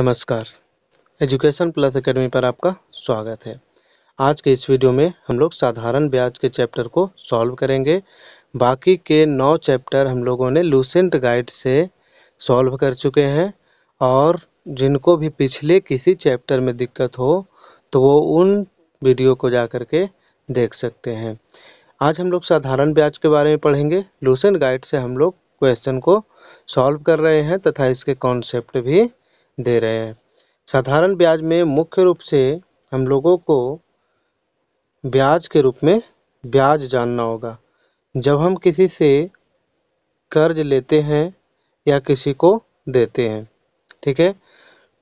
नमस्कार education plus academy पर आपका स्वागत है आज के इस वीडियो में हम लोग साधारण ब्याज के चैप्टर को सॉल्व करेंगे बाकी के नौ चैप्टर हम लोगों ने लूसेंट गाइड से सॉल्व कर चुके हैं और जिनको भी पिछले किसी चैप्टर में दिक्कत हो तो वो उन वीडियो को जा कर के देख सकते हैं आज हम लोग साधारण ब्याज के बारे में पढ़ेंगे लूसेंट गाइड से हम लोग क्वेश्चन को सॉल्व कर रहे हैं तथा इसके कॉन्सेप्ट भी दे रहे हैं साधारण ब्याज में मुख्य रूप से हम लोगों को ब्याज के रूप में ब्याज जानना होगा जब हम किसी से कर्ज लेते हैं या किसी को देते हैं ठीक है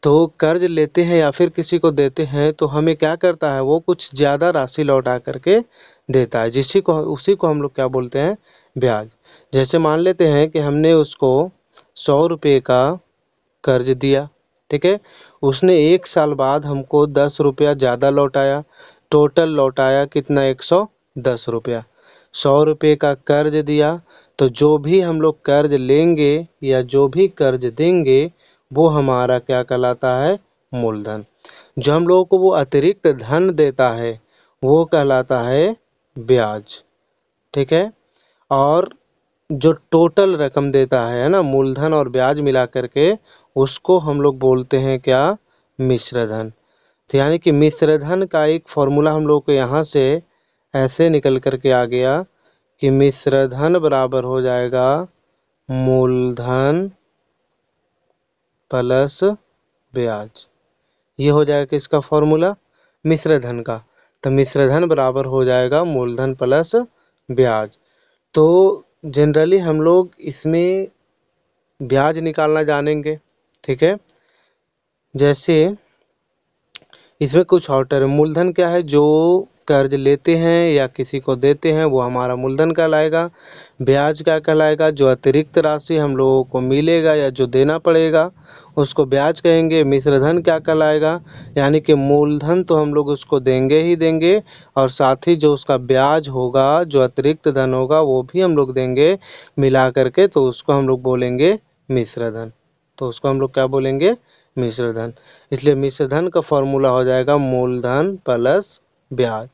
तो कर्ज लेते हैं या फिर किसी को देते हैं तो हमें क्या करता है वो कुछ ज़्यादा राशि लौटा करके देता है जिसी को उसी को हम लोग क्या बोलते हैं ब्याज जैसे मान लेते हैं कि हमने उसको सौ रुपये का कर्ज दिया ठीक है उसने एक साल बाद हमको दस रुपया ज़्यादा लौटाया टोटल लौटाया कितना एक सौ दस रुपया सौ रुपये का कर्ज दिया तो जो भी हम लोग कर्ज लेंगे या जो भी कर्ज देंगे वो हमारा क्या कहलाता है मूलधन जो हम लोगों को वो अतिरिक्त धन देता है वो कहलाता है ब्याज ठीक है और जो टोटल रकम देता है ना मूलधन और ब्याज मिला करके उसको हम लोग बोलते हैं क्या मिश्रधन तो यानी कि मिश्रधन का एक फॉर्मूला हम लोग को यहाँ से ऐसे निकल करके आ गया कि मिश्रधन बराबर हो जाएगा मूलधन प्लस ब्याज ये हो जाएगा किसका फॉर्मूला मिश्रधन का तो मिश्रधन बराबर हो जाएगा मूलधन प्लस ब्याज तो जनरली हम लोग इसमें ब्याज निकालना जानेंगे ठीक है जैसे इसमें कुछ और टर्म मूलधन क्या है जो कर्ज लेते हैं या किसी को देते हैं वो हमारा मूलधन कहलाएगा ब्याज क्या कहलाएगा जो अतिरिक्त राशि हम लोगों को मिलेगा या जो देना पड़ेगा उसको ब्याज कहेंगे मिश्रधन क्या कहलाएगा यानी कि मूलधन तो हम लोग उसको देंगे ही देंगे और साथ ही जो उसका ब्याज होगा जो अतिरिक्त धन होगा वो भी हम लोग देंगे मिला करके तो उसको हम लोग बोलेंगे मिश्रधन तो उसको हम लोग क्या बोलेंगे मिश्रधन इसलिए मिश्रधन का फॉर्मूला हो जाएगा मूलधन प्लस ब्याज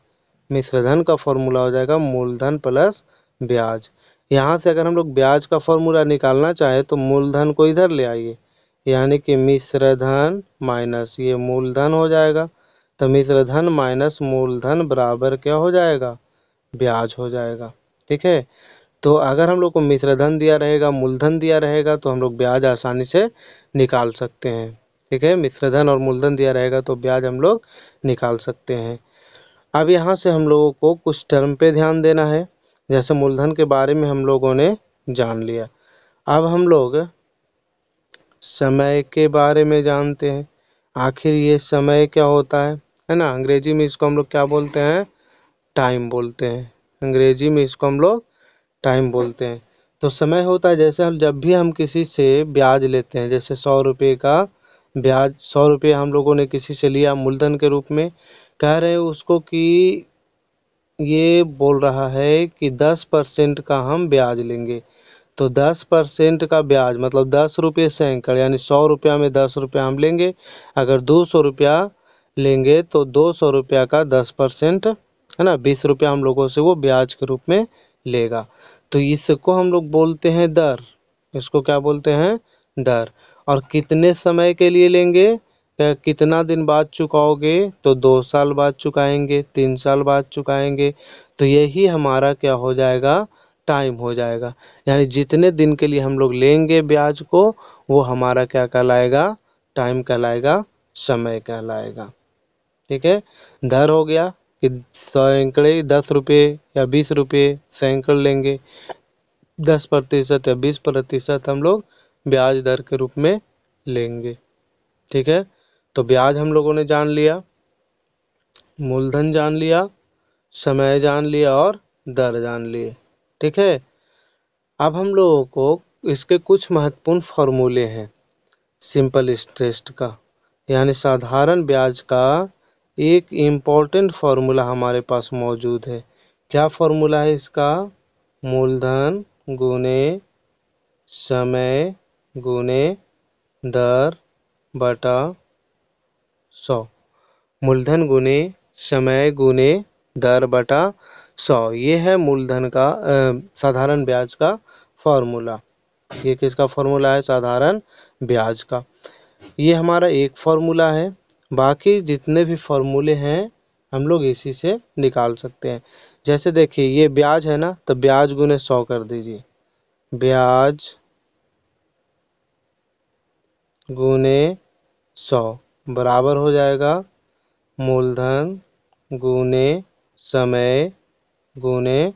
मिश्रधन का फॉर्मूला हो जाएगा मूलधन प्लस ब्याज यहाँ से अगर हम लोग ब्याज का फॉर्मूला निकालना चाहे तो मूलधन को इधर ले आइए यानी कि मिश्रधन माइनस ये मूलधन हो जाएगा तो मिश्रधन माइनस मूलधन बराबर क्या हो जाएगा ब्याज हो जाएगा ठीक है तो अगर हम लोग को मिश्रधन दिया रहेगा मूलधन दिया रहेगा तो हम लोग ब्याज आसानी से निकाल सकते हैं ठीक है मिश्रधन और मूलधन दिया रहेगा तो ब्याज हम लोग निकाल सकते हैं अब यहाँ से हम लोगों को कुछ टर्म पे ध्यान देना है जैसे मूलधन के बारे में हम लोगों ने जान लिया अब हम लोग समय के बारे में जानते हैं आखिर ये समय क्या होता है है ना अंग्रेजी में इसको हम लोग क्या बोलते हैं टाइम बोलते हैं अंग्रेजी में इसको हम लोग टाइम बोलते हैं तो समय होता है जैसे हम जब भी हम किसी से ब्याज लेते हैं जैसे सौ रुपये का ब्याज सौ रुपये हम लोगों ने किसी से लिया मूलधन के रूप में कह रहे उसको कि ये बोल रहा है कि दस परसेंट का हम ब्याज लेंगे तो दस परसेंट का ब्याज मतलब दस रुपये सैंकड़ यानी सौ रुपया में दस रुपया हम लेंगे अगर दो सौ रुपया लेंगे तो दो सौ रुपया का दस परसेंट है ना बीस रुपया हम लोगों से वो ब्याज के रूप में लेगा तो इसको हम लोग बोलते हैं दर इसको क्या बोलते हैं दर और कितने समय के लिए लेंगे कितना दिन बाद चुकाओगे तो दो साल बाद चुकाएंगे तीन साल बाद चुकाएंगे तो यही हमारा क्या हो जाएगा टाइम हो जाएगा यानी जितने दिन के लिए हम लोग लेंगे ब्याज को वो हमारा क्या कहलाएगा टाइम कहलाएगा समय कहलाएगा ठीक है दर हो गया कि सैकड़े दस रुपये या बीस रुपये सैकड़ लेंगे दस प्रतिशत या बीस प्रतिशत हम लोग ब्याज दर के रूप में लेंगे ठीक है तो ब्याज हम लोगों ने जान लिया मूलधन जान लिया समय जान लिया और दर जान लिए ठीक है अब हम लोगों को इसके कुछ महत्वपूर्ण फॉर्मूले हैं सिंपल इंटरेस्ट का यानी साधारण ब्याज का एक इम्पॉर्टेंट फार्मूला हमारे पास मौजूद है क्या फार्मूला है इसका मूलधन गुने समय गुने दर बटा सौ मूलधन गुने समय गुने दर बटा सौ ये है मूलधन का साधारण ब्याज का फॉर्मूला ये किसका फॉर्मूला है साधारण ब्याज का ये हमारा एक फॉर्मूला है बाकी जितने भी फॉर्मूले हैं हम लोग इसी से निकाल सकते हैं जैसे देखिए ये ब्याज है ना तो ब्याज गुने सौ कर दीजिए ब्याज गुने सौ बराबर हो जाएगा मूलधन गुने समय गुने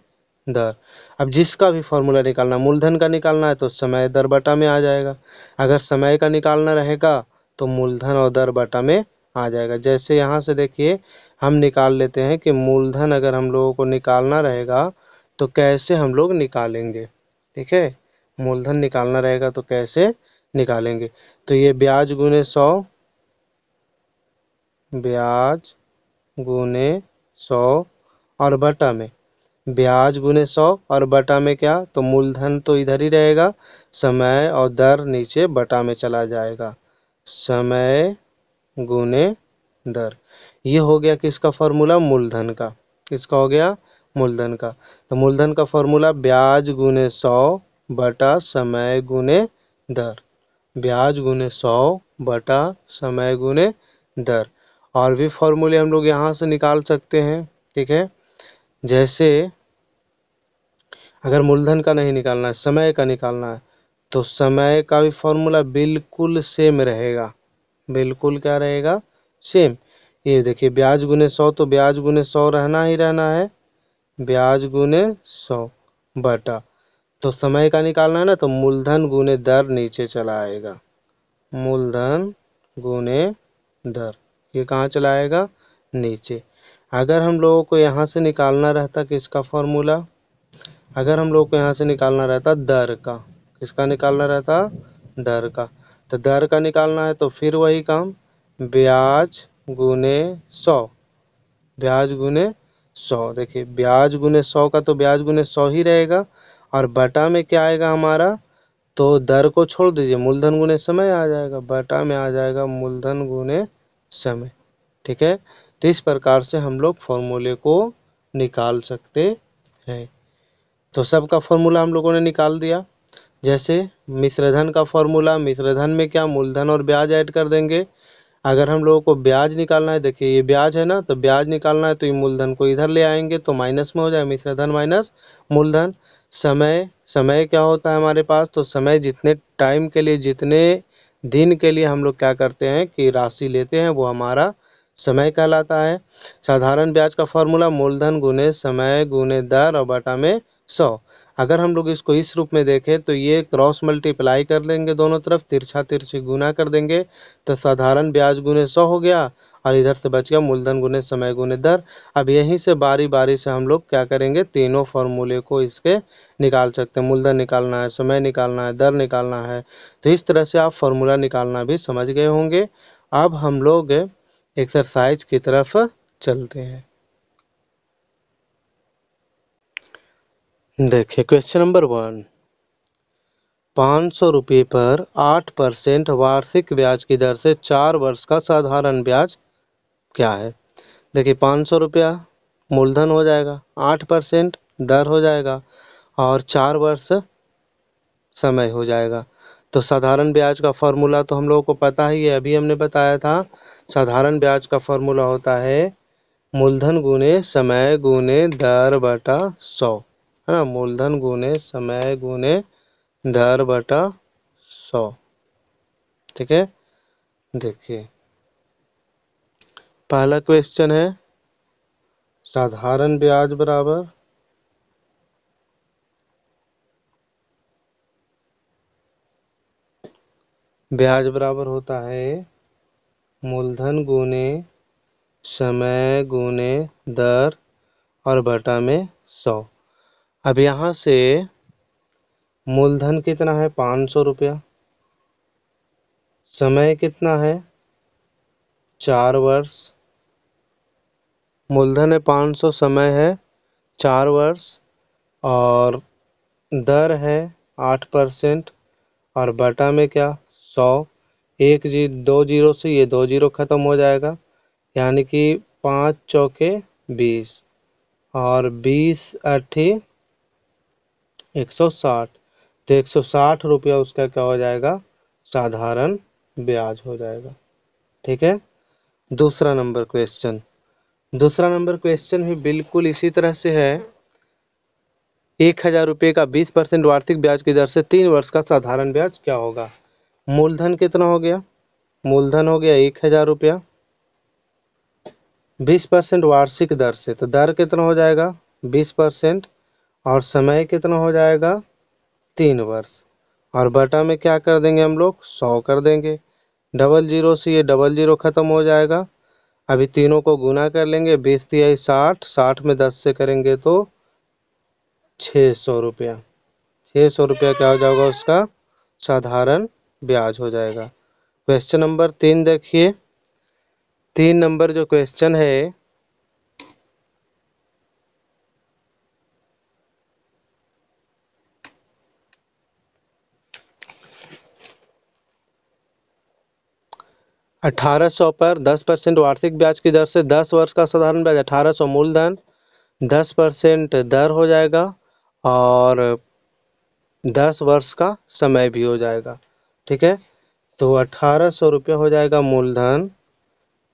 दर अब जिसका भी फॉर्मूला निकालना मूलधन का निकालना है तो समय दर बटा में आ जाएगा अगर समय का निकालना रहेगा तो मूलधन और दर बटा में आ जाएगा जैसे यहाँ से देखिए हम निकाल लेते हैं कि मूलधन अगर हम लोगों को निकालना रहेगा तो कैसे हम लोग निकालेंगे ठीक है मूलधन निकालना रहेगा तो कैसे निकालेंगे तो ये ब्याज गुने सौ ब्याज गुने सौ और बटा में ब्याज गुने सौ और बटा में क्या तो मूलधन तो इधर ही रहेगा समय और दर नीचे बटा में चला जाएगा समय गुने दर ये हो गया किसका फॉर्मूला मूलधन का किसका हो गया मूलधन का तो मूलधन का फॉर्मूला ब्याज गुने सौ बटा समय गुने दर ब्याज गुने सौ बटा समय गुने दर और भी फॉर्मूले हम लोग यहाँ से निकाल सकते हैं ठीक है जैसे अगर मूलधन का नहीं निकालना है समय का निकालना है तो समय का भी फॉर्मूला बिल्कुल सेम रहेगा बिल्कुल क्या रहेगा सेम ये देखिए ब्याज गुने सौ तो ब्याज गुने सौ रहना ही रहना है ब्याज गुने सौ बटा तो समय का निकालना है ना तो मूलधन गुने दर नीचे चला आएगा मूलधन गुने दर ये कहाँ चला आएगा नीचे अगर हम लोगों को यहाँ से निकालना रहता किसका फॉर्मूला अगर हम लोगों को यहाँ से निकालना रहता दर का किसका निकालना रहता दर का तो दर का निकालना है तो फिर वही काम ब्याज गुने सौ ब्याज गुने सौ देखिए ब्याज गुने सौ का तो ब्याज गुने सौ ही रहेगा और बटा में क्या आएगा हमारा तो दर को छोड़ दीजिए मूलधन गुने समय आ जाएगा बटा में आ जाएगा मूलधन गुने समय ठीक है तो इस प्रकार से हम लोग फॉर्मूले को निकाल सकते हैं तो सब का फॉर्मूला हम लोगों ने निकाल दिया जैसे मिश्रधन का फॉर्मूला मिश्रधन में क्या मूलधन और ब्याज ऐड कर देंगे अगर हम लोगों को ब्याज निकालना है देखिए ये ब्याज है ना तो ब्याज निकालना है तो ये मूलधन को इधर ले आएंगे तो माइनस में हो जाए मिश्रधन माइनस मूलधन समय समय क्या होता है हमारे पास तो समय जितने टाइम के लिए जितने दिन के लिए हम लोग क्या करते हैं कि राशि लेते हैं वो हमारा समय कहलाता है साधारण ब्याज का फॉर्मूला मूलधन गुने समय गुने दर और बटा में सौ अगर हम लोग इसको इस रूप में देखें तो ये क्रॉस मल्टीप्लाई कर लेंगे दोनों तरफ तिरछा तिरछी गुना कर देंगे तो साधारण ब्याज गुने सौ हो गया और इधर से बच गया मूलधन गुने समय गुने दर अब यहीं से बारी बारी से हम लोग क्या करेंगे तीनों फॉर्मूले को इसके निकाल सकते हैं मूलधन निकालना है समय निकालना है दर निकालना है तो इस तरह से आप फॉर्मूला निकालना भी समझ गए होंगे अब हम लोग एक्सरसाइज की तरफ चलते हैं देखिए क्वेश्चन नंबर वन पाँच सौ रुपये पर आठ परसेंट वार्षिक ब्याज की दर से चार वर्ष का साधारण ब्याज क्या है देखिए पाँच सौ रुपया मूलधन हो जाएगा आठ परसेंट दर हो जाएगा और चार वर्ष समय हो जाएगा तो साधारण ब्याज का फॉर्मूला तो हम लोगों को पता ही है अभी हमने बताया था साधारण ब्याज का फॉर्मूला होता है मूलधन गुने समय गुने दर बटा सौ है ना मूलधन गुने समय गुने दर बटा सौ ठीक है देखिए पहला क्वेश्चन है साधारण ब्याज बराबर ब्याज बराबर होता है मूलधन गुने समय गुने दर और बटा में सौ अब यहाँ से मूलधन कितना है पाँच सौ रुपया समय कितना है चार वर्ष मूलधन है पाँच सौ समय है चार वर्ष और दर है आठ परसेंट और बटा में क्या सौ एक जी दो जीरो से ये दो जीरो ख़त्म हो जाएगा यानी कि पाँच चौके बीस और बीस अट्ठी एक सौ साठ तो एक सौ साठ रुपया उसका क्या हो जाएगा साधारण ब्याज हो जाएगा ठीक है दूसरा नंबर क्वेश्चन दूसरा नंबर क्वेश्चन भी बिल्कुल इसी तरह से है एक हजार रुपये का बीस परसेंट वार्षिक ब्याज की दर से तीन वर्ष का साधारण ब्याज क्या होगा मूलधन कितना हो गया मूलधन हो गया एक हजार रुपया बीस परसेंट वार्षिक दर से तो दर कितना हो जाएगा बीस परसेंट और समय कितना हो जाएगा तीन वर्ष और बटा में क्या कर देंगे हम लोग सौ कर देंगे डबल जीरो से ये डबल जीरो ख़त्म हो जाएगा अभी तीनों को गुना कर लेंगे बीस तिहाई साठ साठ में दस से करेंगे तो छः सौ रुपया छः सौ रुपया क्या हो जाएगा उसका साधारण ब्याज हो जाएगा क्वेश्चन नंबर तीन देखिए तीन नंबर जो क्वेश्चन है अठारह सौ पर दस परसेंट वार्षिक ब्याज की दर से दस वर्ष का साधारण ब्याज अठारह सौ मूलधन दस परसेंट दर हो जाएगा और दस वर्ष का समय भी हो जाएगा ठीक है तो अठारह सौ रुपये हो जाएगा मूलधन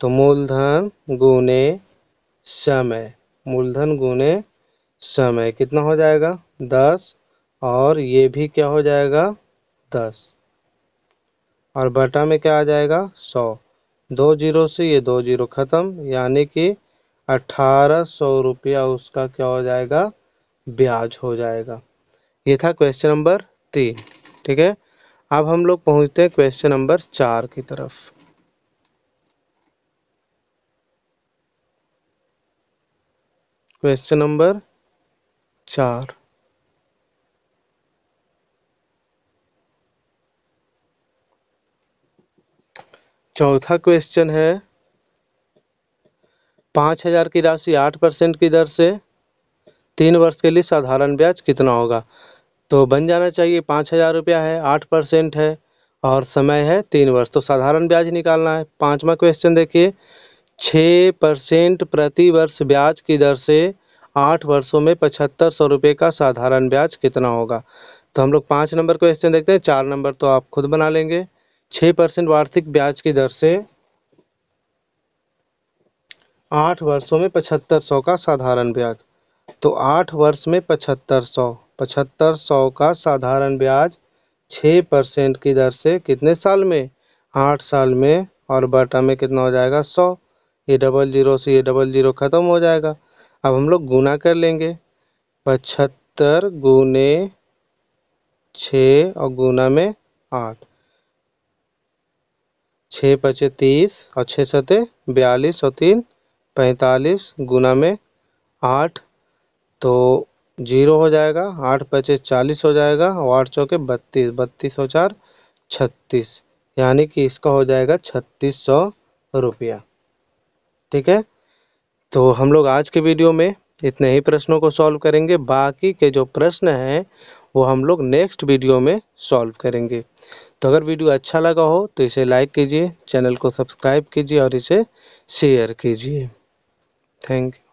तो मूलधन गुने समय मूलधन गुने समय कितना हो जाएगा दस और ये भी क्या हो जाएगा दस और बटा में क्या आ जाएगा सौ दो जीरो से ये दो जीरो ख़त्म यानी कि अठारह सौ रुपया उसका क्या हो जाएगा ब्याज हो जाएगा ये था क्वेश्चन नंबर तीन ठीक है अब हम लोग पहुंचते हैं क्वेश्चन नंबर चार की तरफ क्वेश्चन नंबर चार चौथा क्वेश्चन है पाँच हजार की राशि आठ परसेंट की दर से तीन वर्ष के लिए साधारण ब्याज कितना होगा तो बन जाना चाहिए पाँच हज़ार रुपया है आठ परसेंट है और समय है तीन वर्ष तो साधारण ब्याज निकालना है पाँचवा क्वेश्चन देखिए छः परसेंट प्रति वर्ष ब्याज की दर से आठ वर्षों में पचहत्तर सौ रुपये का साधारण ब्याज कितना होगा तो हम लोग पाँच नंबर क्वेश्चन देखते हैं चार नंबर तो आप खुद बना लेंगे छः परसेंट वार्षिक ब्याज की दर से आठ वर्षों में पचहत्तर सौ का साधारण ब्याज तो आठ वर्ष में पचहत्तर सौ पचहत्तर सौ का साधारण ब्याज छः परसेंट की दर से कितने साल में आठ साल में और बटा में कितना हो जाएगा सौ ये डबल जीरो से ये डबल जीरो ख़त्म हो जाएगा अब हम लोग गुना कर लेंगे पचहत्तर गुने छः और गुना में आठ छः पचे तीस और छः सते बयालीस और तीन पैंतालीस गुना में आठ तो जीरो हो जाएगा आठ पचे चालीस हो जाएगा और आठ चौके बत्तीस बत्तीस और चार छत्तीस यानी कि इसका हो जाएगा छत्तीस सौ रुपया ठीक है तो हम लोग आज के वीडियो में इतने ही प्रश्नों को सॉल्व करेंगे बाकी के जो प्रश्न हैं वो हम लोग नेक्स्ट वीडियो में सॉल्व करेंगे तो अगर वीडियो अच्छा लगा हो तो इसे लाइक कीजिए चैनल को सब्सक्राइब कीजिए और इसे शेयर कीजिए थैंक यू